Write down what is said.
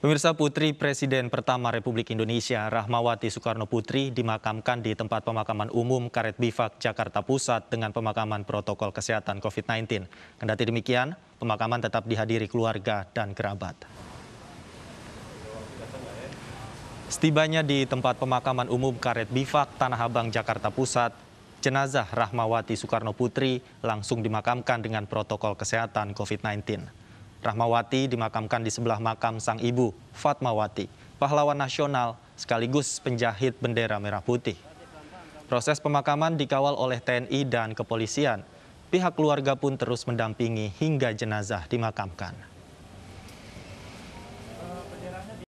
Pemirsa putri Presiden pertama Republik Indonesia Rahmawati Soekarno Putri dimakamkan di tempat pemakaman umum Karet Bifak, Jakarta Pusat dengan pemakaman protokol kesehatan COVID-19. Kendati demikian, pemakaman tetap dihadiri keluarga dan kerabat. Setibanya di tempat pemakaman umum Karet Bifak, Tanah Abang, Jakarta Pusat, jenazah Rahmawati Soekarno Putri langsung dimakamkan dengan protokol kesehatan COVID-19. Rahmawati dimakamkan di sebelah makam sang ibu, Fatmawati, pahlawan nasional sekaligus penjahit bendera merah putih. Proses pemakaman dikawal oleh TNI dan kepolisian. Pihak keluarga pun terus mendampingi hingga jenazah dimakamkan.